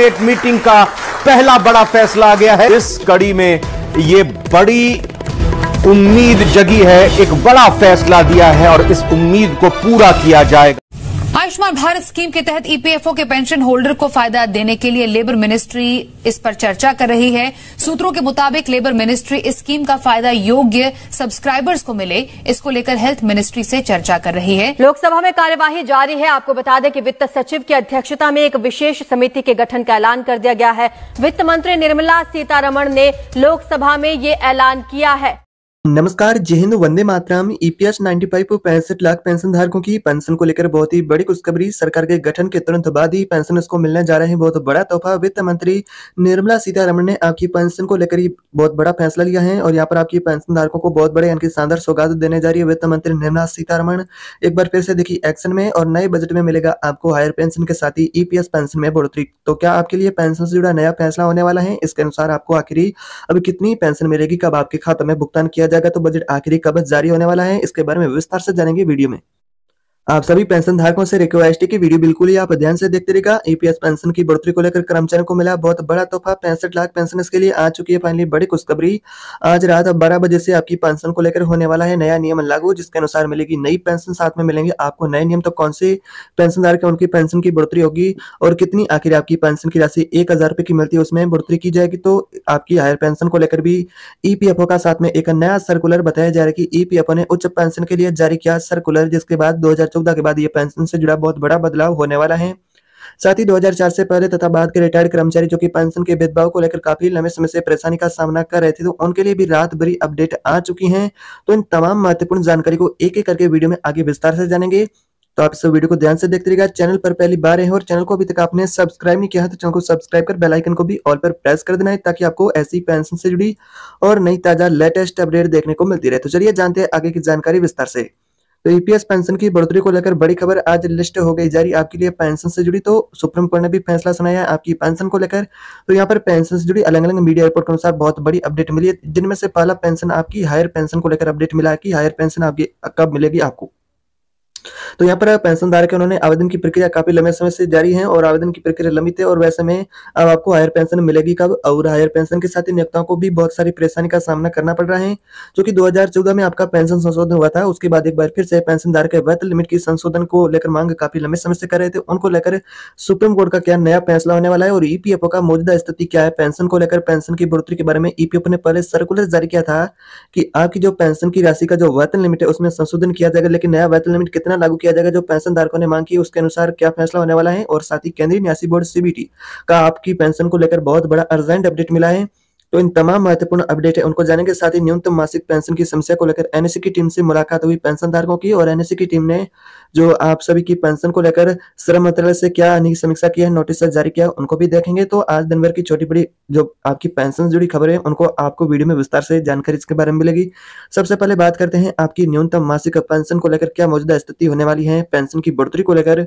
cabinet meeting का पहला बड़ा फैसला आ गया है इस कड़ी में ये बड़ी उम्मीद जगी है एक बड़ा फैसला दिया है और इस उम्मीद को पूरा किया जाएगा आयुष्मान भारत स्कीम के तहत ईपीएफओ के पेंशन होल्डर को फायदा देने के लिए लेबर मिनिस्ट्री इस पर चर्चा कर रही है सूत्रों के मुताबिक लेबर मिनिस्ट्री इस स्कीम का फायदा योग्य सब्सक्राइबर्स को मिले इसको लेकर हेल्थ मिनिस्ट्री से चर्चा कर रही है लोकसभा में कार्यवाही जारी है आपको बता दें कि वित्त सचिव की अध्यक्षता में एक विशेष समिति के गठन का ऐलान कर दिया गया है वित्त मंत्री निर्मला सीतारमण ने लोकसभा में ये ऐलान किया है नमस्कार जय हिंद वंदे मातराम ईपीएस 95 फाइव पैंसठ लाख पेंशन धारकों की पेंशन को लेकर बहुत ही बड़ी खुशखबरी सरकार के गठन के तुरंत बाद ही पेंशन को मिलने जा रहे हैं बहुत बड़ा तोहफा वित्त मंत्री निर्मला सीतारमण ने आपकी पेंशन को लेकर बहुत बड़ा फैसला लिया है और यहाँ पर आपकी पेंशन धारकों को बहुत बड़े यानी शानदार सौगात देने जा रही है वित्त मंत्री निर्मला सीतारमण एक बार फिर से देखी एक्शन में और नए बजट में मिलेगा आपको हायर पेंशन के साथ ही ईपीएस e पेंशन में बढ़ोतरी तो क्या आपके लिए पेंशन से जुड़ा नया फैसला होने वाला है इसके अनुसार आपको आखिरी अभी कितनी पेंशन मिलेगी कब आपके खाते में भुगतान किया जाएगा तो बजट आखिरी कब जारी होने वाला है इसके बारे में विस्तार से जानेंगे वीडियो में आप सभी पेंशन धारकों से रिक्वेस्ट है कि वीडियो बिल्कुल ही आप ध्यान से देखते रहेगा ईपीएस पेंशन की बढ़ोतरी को लेकर कर्मचारियों को मिला बहुत बड़ा तोहफा पैंसठ लाख पेंशन के लिए आ चुकी है फाइनली बड़ी खुशखबरी आज रात बारह बजे से आपकी पेंशन को लेकर होने वाला है नया नियम लागू जिसके अनुसार मिलेगी नई पेंशन साथ में मिलेंगे आपको नए नियम तो कौन से पेंशन धारक उनकी पेंशन की बढ़ोतरी होगी और कितनी आखिर आपकी पेंशन की राशि एक की मिलती है उसमें बढ़ोतरी की जाएगी तो आपकी हायर पेंशन को लेकर भी ईपीएफओ e का साथ में एक नया सर्कुलर बताया जा रहा है की ईपीएफओ e ने उच्च पेंशन के लिए जारी किया सर्कुलर जिसके बाद दो 2014 के बाद ये पेंशन से जुड़ा बहुत बड़ा बदलाव होने वाला है साथ ही 2004 से पहले तथा बाद के रिटायर्ड कर्मचारी जो कि पेंशन के भेदभाव को लेकर काफी लंबे समय से परेशानी का सामना कर रहे थे तो उनके लिए भी रात भरी अपडेट आ चुकी है तो इन तमाम महत्वपूर्ण जानकारी को एक एक करके वीडियो में आगे विस्तार से जानेंगे तो आप इस वीडियो को ध्यान से देखते रहिएगा चैनल पर पहली बार है और चैनल को अभी तक आपने सब्सक्राइब नहीं किया है तो चैनल को सब्सक्राइब कर बेल आइकन को भी ऑल पर प्रेस कर देना है ताकि आपको ऐसी पेंशन से जुड़ी और नई ताजा लेटेस्ट अपडेट देखने को मिलती रहे तो चलिए जानते हैं आगे की जानकारी विस्तार से तो ईपीएस e पेंशन की बढ़ोतरी को लेकर बड़ी खबर आज लिस्ट हो गई जारी आपके लिए पेंशन से जुड़ी तो सुप्रीम कोर्ट ने भी फैसला सुनाया आपकी पेंशन को लेकर तो यहाँ पर पेंशन से जुड़ी अलग अलग मीडिया रिपोर्ट के अनुसार बहुत बड़ी अपडेट मिली है जिनमें से पहला पेंशन आपकी हायर पेंशन को लेकर अपडेट मिला है कि हायर पेंशन आपकी कब मिलेगी आपको तो यहाँ पर पेंशन धारक उन्होंने आवेदन की प्रक्रिया काफी लंबे समय से जारी है और आवेदन की प्रक्रिया लंबी थी और वैसे में अब आपको हायर पेंशन मिलेगी कब और हायर पेंशन के साथ ही नियोक्ताओं को भी बहुत सारी परेशानी का सामना करना पड़ रहा है जो कि 2014 में आपका पेंशन संशोधन हुआ था उसके बाद एक बार फिर से पेंशन धारक वेतन लिमिट की संशोधन को लेकर मांग काफी लंबे समय से कर रहे थे उनको लेकर सुप्रीम कोर्ट का क्या नया फैसला होने वाला है और ईपीएफओ e का मौजूदा स्थिति क्या है पेंशन को लेकर पेंशन की बढ़ोतरी के बारे में ईपीएफओ e ने पहले सर्कुलर जारी किया था कि आपकी जो पेंशन की राशि का जो वेतन लिमिट है उसमें संशोधन किया जाएगा लेकिन नया वेतन लिमिट कितना कितना लागू किया जाएगा जो पेंशन धारकों ने मांग की उसके अनुसार क्या फैसला होने वाला है और साथ ही केंद्रीय न्यासी बोर्ड सीबीटी का आपकी पेंशन को लेकर बहुत बड़ा अर्जेंट अपडेट मिला है तो इन तमाम महत्वपूर्ण अपडेट है उनको के साथ ही न्यूनतम मासिक पेंशन की समस्या को लेकर एनएससी की टीम से मुलाकात हुई पेंशन धारकों की और एनएससी की टीम ने जो आप सभी की पेंशन को लेकर श्रम मंत्रालय से क्या समीक्षा की है नोटिस जारी किया उनको भी देखेंगे तो आज दिन भर की छोटी बड़ी जो आपकी पेंशन जुड़ी खबर है उनको आपको वीडियो में विस्तार से जानकारी इसके बारे में मिलेगी सबसे पहले बात करते हैं आपकी न्यूनतम मासिक पेंशन को लेकर क्या मौजूदा स्थिति होने वाली है पेंशन की बढ़ोतरी को लेकर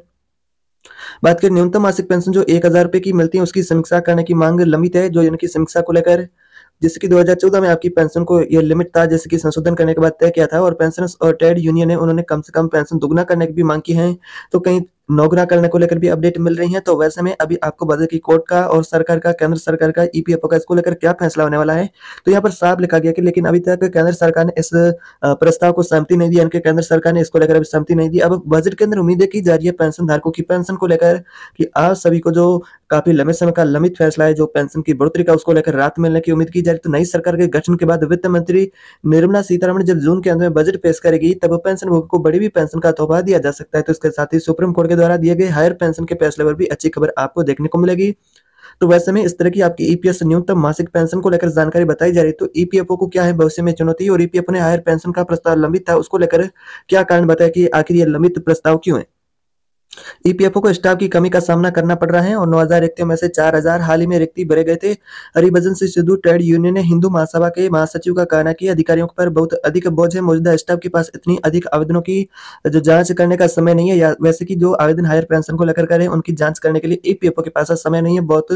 बात करें न्यूनतम मासिक पेंशन जो एक हजार रुपए की मिलती है उसकी समीक्षा करने की मांग लंबित है जो इनकी समीक्षा को लेकर जैसे कि 2014 में आपकी पेंशन को यह लिमिट था जैसे कि संशोधन करने के बाद तय किया था और पेंशनर्स और ट्रेड यूनियन ने उन्होंने कम से कम पेंशन दुगना करने की भी मांग की है तो कहीं नौकरा करने को लेकर भी अपडेट मिल रही है तो वैसे में अभी आपको बता की कोर्ट का और सरकार का केंद्र सरकार का ईपीएफओ e का इसको लेकर क्या फैसला होने वाला है तो यहाँ पर साफ लिखा गया कि लेकिन अभी तक केंद्र सरकार ने इस प्रस्ताव को सहमति नहीं दी यानी केंद्र सरकार ने इसको लेकर अभी सहमति नहीं दी अब बजट के अंदर उम्मीदें की जा रही है पेंशन धारकों की पेंशन को लेकर की आप सभी को जो काफी लंबे समय का लंबित फैसला है जो पेंशन की बढ़ोतरी का उसको लेकर रात मिलने की उम्मीद की जा रही है तो नई सरकार के गठन के बाद वित्त मंत्री निर्मला सीतारमण जब जून के अंदर में बजट पेश करेगी तब पेंशन को बड़ी भी पेंशन का तोहफा दिया जा सकता है तो इसके साथ ही सुप्रीम कोर्ट के द्वारा दिए गए हायर पेंशन के फैसले पर भी अच्छी खबर आपको देखने को मिलेगी तो वैसे में इस तरह की आपकी ईपीएस e न्यूनतम मासिक पेंशन को लेकर जानकारी बताई जा रही तो ईपीएफओ e को क्या है भविष्य में चुनौती और ईपीएफओ e ने हायर पेंशन का प्रस्ताव लंबित था उसको लेकर क्या कारण बताया कि आखिर यह लंबित प्रस्ताव क्यों है ईपीएफओ e को स्टाफ की कमी का सामना करना पड़ रहा है और नौ हजार रिक्तियों में से चार हजार हाल ही में रिक्ति भरे गए थे हरिभजन सिंह सिद्धू ट्रेड यूनियन ने हिंदू महासभा के महासचिव का कहना कि अधिकारियों पर बहुत अधिक बोझ है मौजूदा स्टाफ के पास इतनी अधिक आवेदनों की जो जांच करने का समय नहीं है या वैसे की जो आवेदन हायर पेंशन को लेकर करें उनकी जांच करने के लिए ईपीएफओ e के पास समय नहीं है बहुत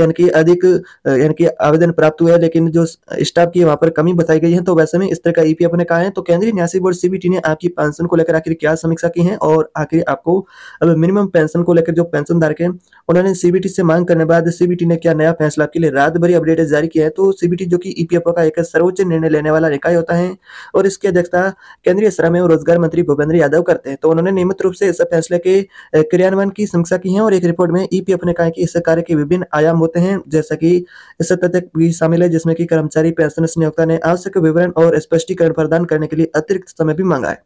यानी कि अधिक यानी कि आवेदन प्राप्त हुए लेकिन जो स्टाफ की वहां पर कमी बताई गई है तो वैसे में इस तरह का ईपीएफओ e ने कहा है तो केंद्रीय न्यासी बोर्ड सीबीटी ने आपकी पेंशन को लेकर आखिर क्या समीक्षा की है और आखिर आपको अब मिनिमम पेंशन को लेकर जो पेंशनधारक है उन्होंने सीबीटी से मांग करने बाद सीबीटी ने क्या नया फैसला आपके लिए रात भरी अपडेट जारी किया है तो सीबीटी जो कि ईपीएफओ e का एक सर्वोच्च निर्णय लेने वाला निकाय होता है और इसकी अध्यक्षता केंद्रीय श्रम एवं रोजगार मंत्री भूपेंद्र यादव करते हैं तो उन्होंने नियमित रूप से इस फैसले के क्रियान्वयन की समीक्षा की है और एक रिपोर्ट में ईपीएफ ने कहा कि इस कार्य के विभिन्न आयाम होते हैं जैसा कि इस तथ्य भी शामिल है जिसमें कि कर्मचारी पेंशन नियोक्ता ने आवश्यक विवरण और स्पष्टीकरण प्रदान करने के लिए अतिरिक्त समय भी मांगा है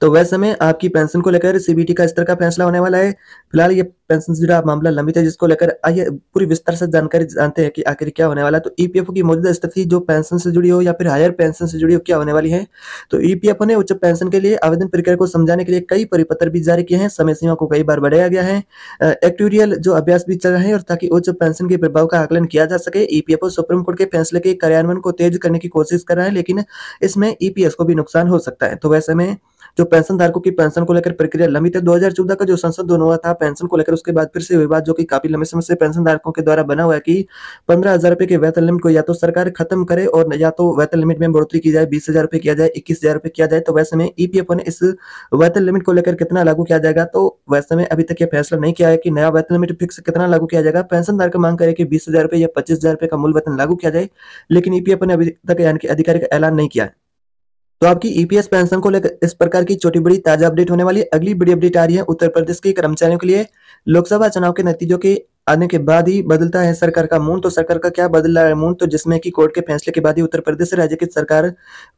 तो वैसे में आपकी पेंशन को लेकर सीबीटी का स्तर का फैसला होने वाला है फिलहाल ये पेंशन से जुड़ा मामला लंबित है जिसको लेकर आइए पूरी विस्तार से जानकारी जानते हैं कि आखिर क्या होने वाला है तो ईपीएफओ e की मौजूदा स्थिति जो पेंशन से जुड़ी हो या फिर हायर पेंशन से जुड़ी हो क्या होने वाली है तो ईपीएफओ e ने उच्च पेंशन के लिए आवेदन प्रक्रिया को समझाने के लिए कई परिपत्र भी जारी किए हैं समय सीमा को कई बार बढ़ाया गया है एक्टोरियल जो अभ्यास भी चल रहे हैं और ताकि उच्च पेंशन के प्रभाव का आकलन किया जा सके ईपीएफओ e सुप्रीम कोर्ट के फैसले के कार्यान्वयन को तेज करने की कोशिश कर रहा है लेकिन इसमें ईपीएस को भी नुकसान हो सकता है तो वैसे में जो पेंशन धारकों की पेंशन को लेकर प्रक्रिया लंबी है दो का जो संसद दोनों हुआ था पेंशन को लेकर उसके बाद फिर से विवाद जो कि काफी लंबे समय से पेंशन धारकों के द्वारा बना हुआ है कि पंद्रह हजार रुपए के वेतन लिमिट को या तो सरकार खत्म करे और या तो वेतन लिमिट में बढ़ोतरी की जाए बीस हजार रुपए किया जाए इक्कीस हजार रुपए किया जाए तो वैसे में ईपीएफओ e ने इस वेतन लिमिट को लेकर कितना लागू किया जाएगा तो वैसे में अभी तक यह फैसला नहीं किया है कि नया वेतन लिमिट फिक्स कितना लागू किया जाएगा पेंशन धारक मांग करे की बीस हजार रुपए या पच्चीस हजार रुपए का मूल वेतन लागू किया जाए लेकिन ईपीएफओ e ने अभी तक यानी कि आधिकारिक ऐलान नहीं किया है तो आपकी ईपीएस e पेंशन को लेकर इस प्रकार की छोटी बड़ी ताजा अपडेट होने वाली अगली बड़ी अपडेट आ रही है उत्तर प्रदेश के कर्मचारियों के लिए लोकसभा चुनाव के नतीजों के आने के बाद ही बदलता है सरकार का मूड तो सरकार का क्या बदल रहा है मूड तो जिसमें कि कोर्ट के फैसले के बाद ही उत्तर प्रदेश राज्य की सरकार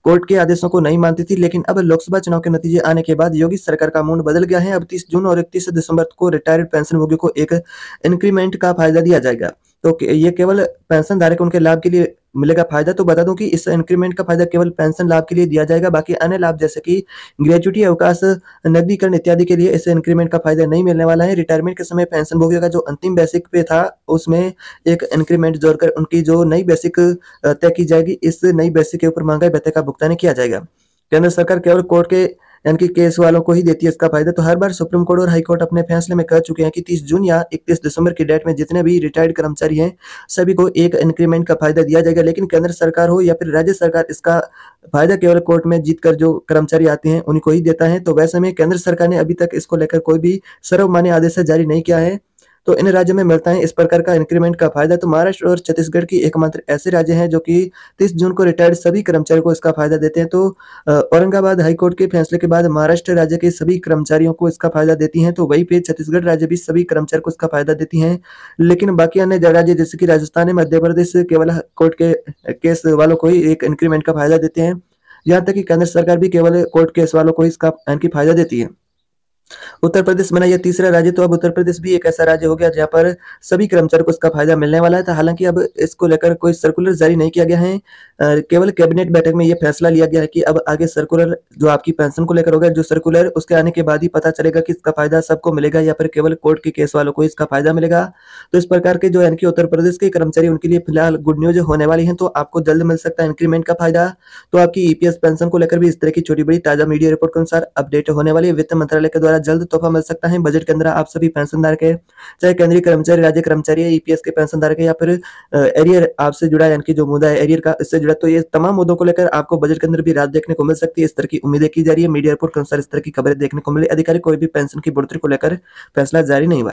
कोर्ट के आदेशों को नहीं मानती थी लेकिन अब लोकसभा चुनाव के नतीजे आने के बाद योगी सरकार का मूड बदल गया है अब तीस जून और इकतीस दिसंबर को रिटायर्ड पेंशन भोगी को एक इंक्रीमेंट का फायदा दिया जाएगा तो ये केवल पेंशन धारक उनके लाभ के लिए मिलेगा फायदा तो बता दूं कि इस इंक्रीमेंट का फायदा केवल पेंशन लाभ के लिए दिया जाएगा बाकी अन्य लाभ जैसे कि ग्रेचुटी अवकाश नगदीकरण इत्यादि के लिए इस इंक्रीमेंट का फायदा नहीं मिलने वाला है रिटायरमेंट के समय पेंशन भोगियों का जो अंतिम बेसिक पे था उसमें एक इंक्रीमेंट जोड़कर उनकी जो नई बेसिक तय की जाएगी इस नई बेसिक के ऊपर महंगाई भत्ते का भुगतान किया जाएगा केंद्र सरकार केवल कोर्ट के यानी कि केस वालों को ही देती है इसका फायदा तो हर बार सुप्रीम कोर्ट और हाईकोर्ट अपने फैसले में कह चुके हैं कि तीस जून या इकतीस दिसंबर की डेट में जितने भी रिटायर्ड कर्मचारी हैं सभी को एक इंक्रीमेंट का फायदा दिया जाएगा लेकिन केंद्र सरकार हो या फिर राज्य सरकार इसका फायदा केवल कोर्ट में जीतकर जो कर्मचारी आते हैं उनको ही देता है तो वैसे में केंद्र सरकार ने अभी तक इसको लेकर कोई भी सर्वमान्य आदेश जारी नहीं किया है तो इन राज्यों में मिलता है इस प्रकार का इंक्रीमेंट का फायदा तो महाराष्ट्र और छत्तीसगढ़ की एकमात्र ऐसे राज्य हैं जो कि तीस जून को रिटायर्ड सभी कर्मचारियों को इसका फायदा देते हैं तो औरंगाबाद हाईकोर्ट के फैसले के बाद महाराष्ट्र राज्य के सभी कर्मचारियों को इसका फायदा देती है तो वही पे छत्तीसगढ़ राज्य भी सभी कर्मचारियों को इसका फायदा देती है लेकिन बाकी अन्य राज्य जैसे कि राजस्थान मध्य प्रदेश केवल कोर्ट के केस वालों को ही एक इंक्रीमेंट का फायदा देते हैं यहाँ तक कि केंद्र सरकार भी केवल कोर्ट केस वालों को इसका फायदा देती है उत्तर प्रदेश बना यह तीसरा राज्य तो अब उत्तर प्रदेश भी एक ऐसा राज्य हो गया जहां पर सभी कर्मचारियों को इसका फायदा मिलने वाला है तो हालांकि अब इसको लेकर कोई सर्कुलर जारी नहीं किया गया है केवल कैबिनेट बैठक में यह फैसला लिया गया है कि अब आगे सर्कुलर जो आपकी पेंशन को लेकर होगा जो सर्कुलर उसके आने के बाद ही पता चलेगा कि इसका फायदा सबको मिलेगा या फिर केवल कोर्ट के केस वालों को इसका फायदा मिलेगा तो इस प्रकार के जो यानी कि उत्तर प्रदेश के कर्मचारी उनके लिए फिलहाल गुड न्यूज होने वाली है तो आपको जल्द मिल सकता है इंक्रीमेंट का फायदा तो आपकी ईपीएस e पेंशन को लेकर भी इस तरह की छोटी बड़ी ताजा मीडिया रिपोर्ट के अनुसार अपडेट होने वाली है वित्त मंत्रालय के द्वारा द्वारा जल्द तोहफा मिल सकता है बजट के अंदर आप सभी पेंशनधारक है चाहे केंद्रीय कर्मचारी राज्य कर्मचारी ईपीएस e के पेंशनधारक है या फिर एरियर आपसे जुड़ा यानी कि जो मुद्दा है एरियर का इससे जुड़ा तो ये तमाम मुद्दों को लेकर आपको बजट के अंदर भी राहत देखने को मिल सकती है इस तरह की उम्मीदें की जा रही है मीडिया रिपोर्ट के अनुसार इस तरह की खबरें देखने को मिली अधिकारी कोई भी पेंशन की बढ़ोतरी को लेकर फैसला जारी नहीं हुआ